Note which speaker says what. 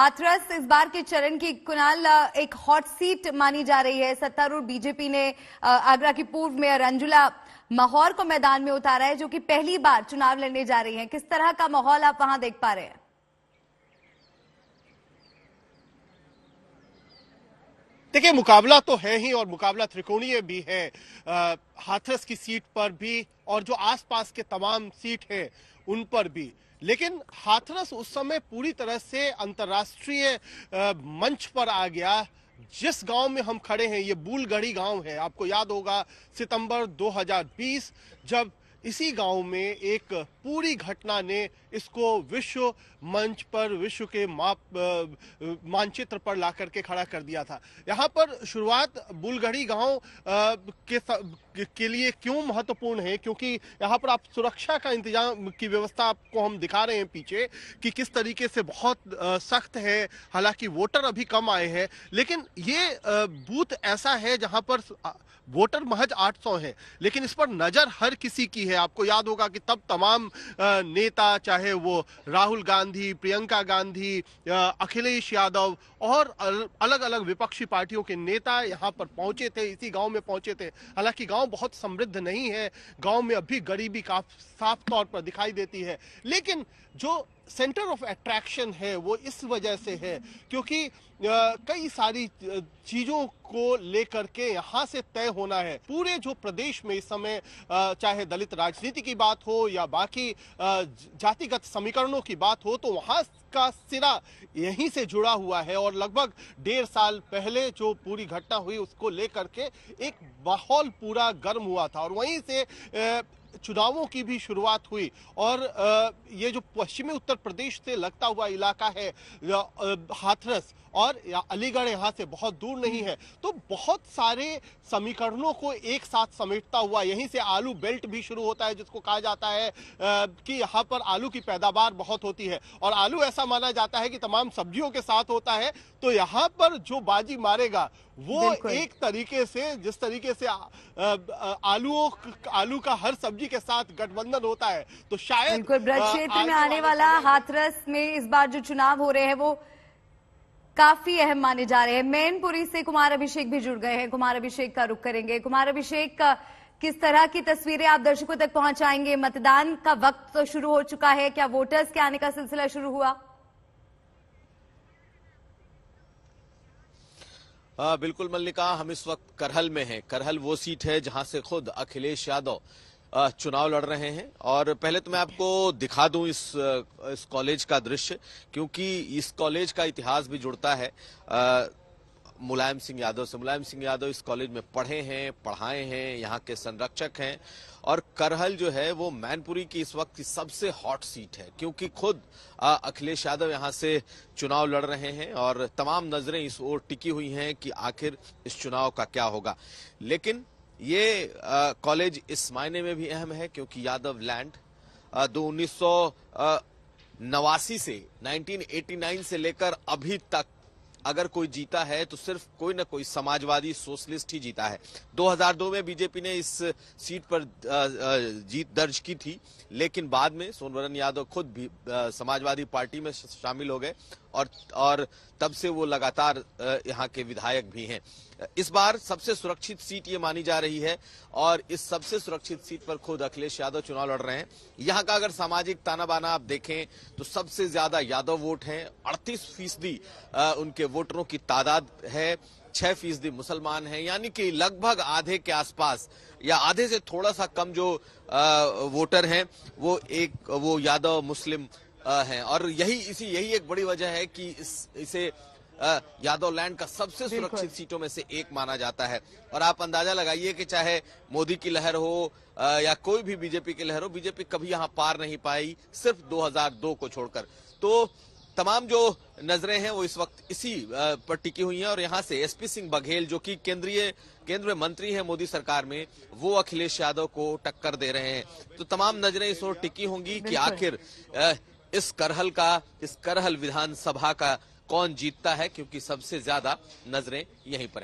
Speaker 1: हाथरस इस बार के चरण की कुणाल एक हॉट सीट मानी जा रही है सत्तारूढ़ बीजेपी ने आगरा की पूर्व मेयर अंजुला माहौर को मैदान में उतारा है जो कि पहली बार चुनाव लड़ने जा रही हैं किस तरह का माहौल आप वहां देख पा रहे हैं
Speaker 2: देखिए मुकाबला तो है ही और मुकाबला त्रिकोणीय भी है आ, हाथरस की सीट पर भी और जो आसपास के तमाम सीट है उन पर भी लेकिन हाथरस उस समय पूरी तरह से अंतर्राष्ट्रीय मंच पर आ गया जिस गांव में हम खड़े हैं ये बूलगढ़ी गांव है आपको याद होगा सितंबर 2020 जब इसी गांव में एक पूरी घटना ने इसको विश्व मंच पर विश्व के माप मानचित्र पर ला करके खड़ा कर दिया था यहाँ पर शुरुआत बुलगढ़ी गांव के के लिए क्यों महत्वपूर्ण है क्योंकि यहाँ पर आप सुरक्षा का इंतजाम की व्यवस्था आपको हम दिखा रहे हैं पीछे कि किस तरीके से बहुत सख्त है हालांकि वोटर अभी कम आए हैं लेकिन ये बूथ ऐसा है जहाँ पर वोटर महज 800 है लेकिन इस पर नज़र हर किसी की है है आपको याद होगा कि तब तमाम नेता चाहे वो राहुल गांधी प्रियंका गांधी अखिलेश यादव और अलग अलग विपक्षी पार्टियों के नेता यहाँ पर पहुंचे थे इसी गांव में पहुंचे थे हालांकि गांव बहुत समृद्ध नहीं है गांव में अभी गरीबी का साफ तौर पर दिखाई देती है लेकिन जो सेंटर ऑफ अट्रैक्शन है वो इस वजह से है क्योंकि कई सारी चीज़ों को लेकर के यहाँ से तय होना है पूरे जो प्रदेश में इस समय चाहे दलित राजनीति की बात हो या बाकी जातिगत समीकरणों की बात हो तो वहाँ का सिरा यहीं से जुड़ा हुआ है और लगभग डेढ़ साल पहले जो पूरी घटना हुई उसको लेकर के एक माहौल पूरा गर्म हुआ था और वहीं से चुनावों की भी शुरुआत हुई और ये जो पश्चिमी उत्तर प्रदेश से लगता हुआ इलाका है हाथरस और अलीगढ़ यहाँ से बहुत दूर नहीं है तो बहुत सारे समीकरणों को एक साथ समेटता हुआ यहीं से आलू बेल्ट भी शुरू होता है जिसको कहा जाता है कि यहाँ पर आलू की पैदावार बहुत होती है और आलू ऐसा माना जाता है कि तमाम सब्जियों के साथ होता है तो यहाँ पर जो बाजी मारेगा वो एक तरीके से जिस तरीके से आलू आलू का हर सब्जी के साथ गठबंधन होता है तो शायद बिल्कुल ब्रज क्षेत्र में आने वाला
Speaker 1: हाथरस में इस बार जो चुनाव हो रहे हैं वो काफी अहम माने जा रहे हैं मैनपुरी से कुमार अभिषेक भी जुड़ गए हैं कुमार अभिषेक का रुख करेंगे कुमार अभिषेक का किस तरह की तस्वीरें आप दर्शकों तक पहुंचाएंगे मतदान का वक्त तो शुरू हो चुका है क्या वोटर्स के आने का सिलसिला शुरू हुआ
Speaker 3: आ, हाँ, बिल्कुल मल्लिका हम इस वक्त करहल में हैं करहल वो सीट है जहां से खुद अखिलेश यादव चुनाव लड़ रहे हैं और पहले तो मैं आपको दिखा दूं इस इस कॉलेज का दृश्य क्योंकि इस कॉलेज का इतिहास भी जुड़ता है आ, मुलायम सिंह यादव से मुलायम सिंह यादव इस कॉलेज में पढ़े हैं पढ़ाए हैं यहाँ के संरक्षक हैं और करहल जो है वो मैनपुरी की इस वक्त की सबसे हॉट सीट है क्योंकि खुद अखिलेश यादव यहाँ से चुनाव लड़ रहे हैं और तमाम नजरें इस ओर टिकी हुई हैं कि आखिर इस चुनाव का क्या होगा लेकिन ये कॉलेज इस मायने में भी अहम है क्योंकि यादव लैंड दो उन्नीस नवासी से 1989 से लेकर अभी तक अगर कोई जीता है तो सिर्फ कोई ना कोई समाजवादी सोशलिस्ट ही जीता है 2002 में बीजेपी ने इस सीट पर जीत दर्ज की थी लेकिन बाद में सोनवरन यादव खुद भी समाजवादी पार्टी में शामिल हो गए और और तब से वो लगातार यहाँ के विधायक भी हैं इस बार सबसे सुरक्षित सीट ये मानी जा रही है और इस सबसे सुरक्षित सीट पर खुद अखिलेश यादव चुनाव लड़ रहे हैं यहाँ का अगर सामाजिक ताना बाना आप देखें तो सबसे ज्यादा यादव वोट हैं 38 फीसदी उनके वोटरों की तादाद है छह फीसदी मुसलमान हैं यानी कि लगभग आधे के आसपास या आधे से थोड़ा सा कम जो वोटर हैं वो एक वो यादव मुस्लिम हैं और यही इसी यही एक बड़ी वजह है कि इस इसे यादव लैंड का सबसे सुरक्षित सीटों में से एक माना जाता है और आप अंदाजा लगाइए कि चाहे मोदी की लहर हो या कोई भी बीजेपी की लहर हो बीजेपी कभी यहाँ पार नहीं पाई सिर्फ 2002 को छोड़कर तो तमाम जो नजरें हैं वो इस वक्त इसी पर टिकी हुई हैं और यहाँ से एसपी सिंह बघेल जो कि केंद्रीय केंद्र में मंत्री हैं मोदी सरकार में वो अखिलेश यादव को टक्कर दे रहे हैं तो तमाम नजरें इस ओर टिकी होंगी कि आखिर इस करहल का इस करहल विधानसभा का कौन जीतता है क्योंकि सबसे ज्यादा नजरें यहीं पर